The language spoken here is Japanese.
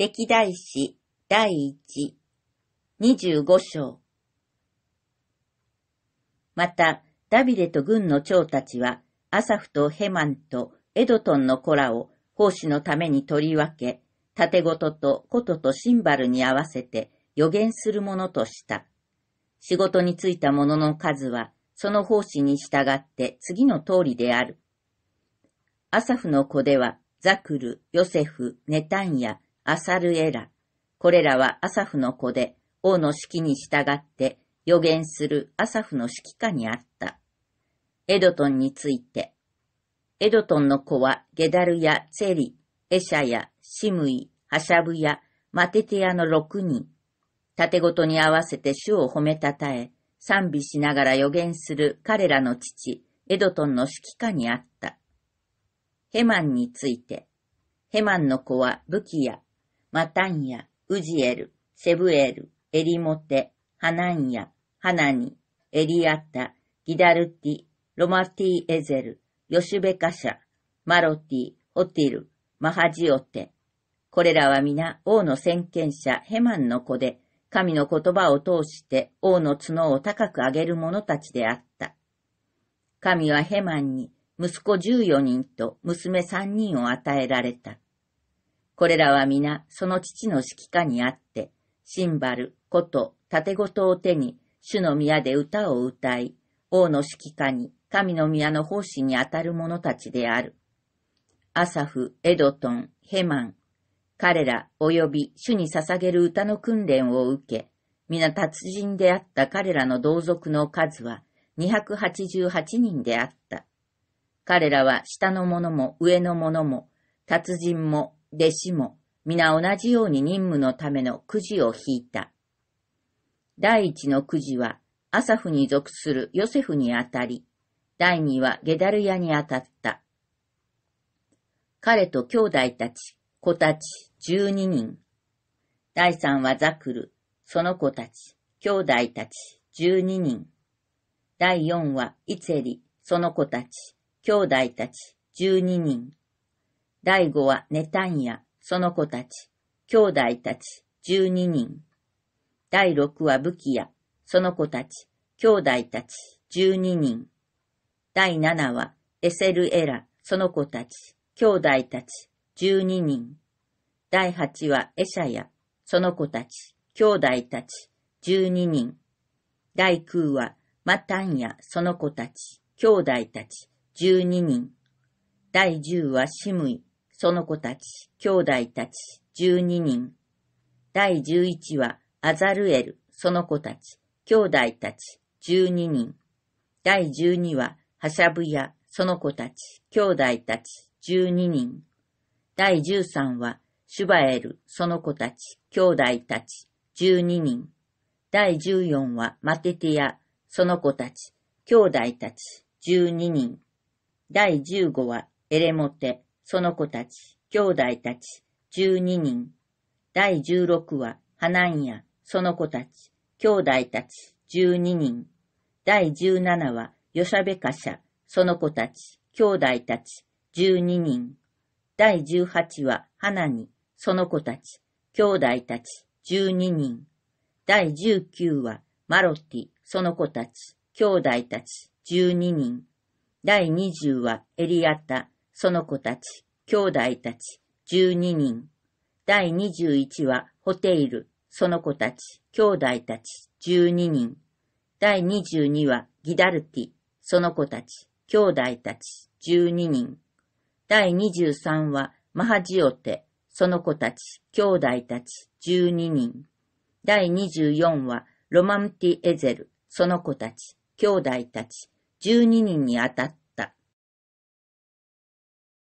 歴代史第一、二十五章。また、ダビデと軍の長たちは、アサフとヘマンとエドトンの子らを奉仕のために取り分け、盾ごとと琴とシンバルに合わせて予言するものとした。仕事に就いた者の数は、その奉仕に従って次の通りである。アサフの子では、ザクル、ヨセフ、ネタンヤ、アサルエラ。これらはアサフの子で、王の指揮に従って予言するアサフの指揮下にあった。エドトンについて。エドトンの子はゲダルやツェリ、エシャやシムイ、ハシャブやマテテヤの6人。盾ごとに合わせて主を褒めたたえ、賛美しながら予言する彼らの父、エドトンの指揮下にあった。ヘマンについて。ヘマンの子は武器やマタンヤ、ウジエル、セブエル、エリモテ、ハナンヤ、ハナニ、エリアッタ、ギダルティ、ロマティエゼル、ヨシュベカシャ、マロティ、ホティル、マハジオテ。これらは皆王の先見者ヘマンの子で、神の言葉を通して王の角を高く上げる者たちであった。神はヘマンに息子14人と娘3人を与えられた。これらは皆、その父の指揮下にあって、シンバル、と、盾事を手に、主の宮で歌を歌い、王の指揮下に、神の宮の奉仕にあたる者たちである。アサフ、エドトン、ヘマン、彼ら及び主に捧げる歌の訓練を受け、皆達人であった彼らの同族の数は288人であった。彼らは下の者も上の者も、達人も弟子も皆同じように任務のためのくじを引いた。第一のくじは、アサフに属するヨセフにあたり、第二はゲダルヤにあたった。彼と兄弟たち、子たち、十二人。第三はザクル、その子たち、兄弟たち、十二人。第四はイツェリ、その子たち、兄弟たち、十二人。第五はネタンヤ、その子たち、兄弟たち、十二人。第六は武器や、その子たち、兄弟たち、十二人。第七はエセルエラ、その子たち、兄弟たち、十二人。第八はエシャヤ、その子たち、兄弟たち、十二人。第九はマタンやその子たち、兄弟たち、十二人。第十はシムイ、その子たち、兄弟たち、十二人。第十一は、アザルエル、その子たち、兄弟たち、十二人。第十二は、ハシャブヤ、その子たち、兄弟たち、十二人。第十三は、シュバエル、その子たち、兄弟たち、十二人。第十四は、マテティア、その子たち、兄弟たち、十二人。第十五は、エレモテ、その子たち、兄弟たち、十二人。第十六話、ハナンヤ、その子たち、兄弟たち、十二人。第十七話、ヨシャベカシャ、その子たち、兄弟たち、十二人。第十八話、花に、その子たち、兄弟たち、十二人。第十九話、マロティ、その子たち、兄弟たち、十二人。第二十話、エリアタ、その子たち、兄弟たち、十二人。第二十一は、ホテイル、その子たち、兄弟たち、十二人。第二十二は、ギダルティ、その子たち、兄弟たち、十二人。第二十三は、マハジオテ、その子たち、兄弟たち、十二人。第二十四は、ロマムティ・エゼル、その子たち、兄弟たち、十二人にあたって、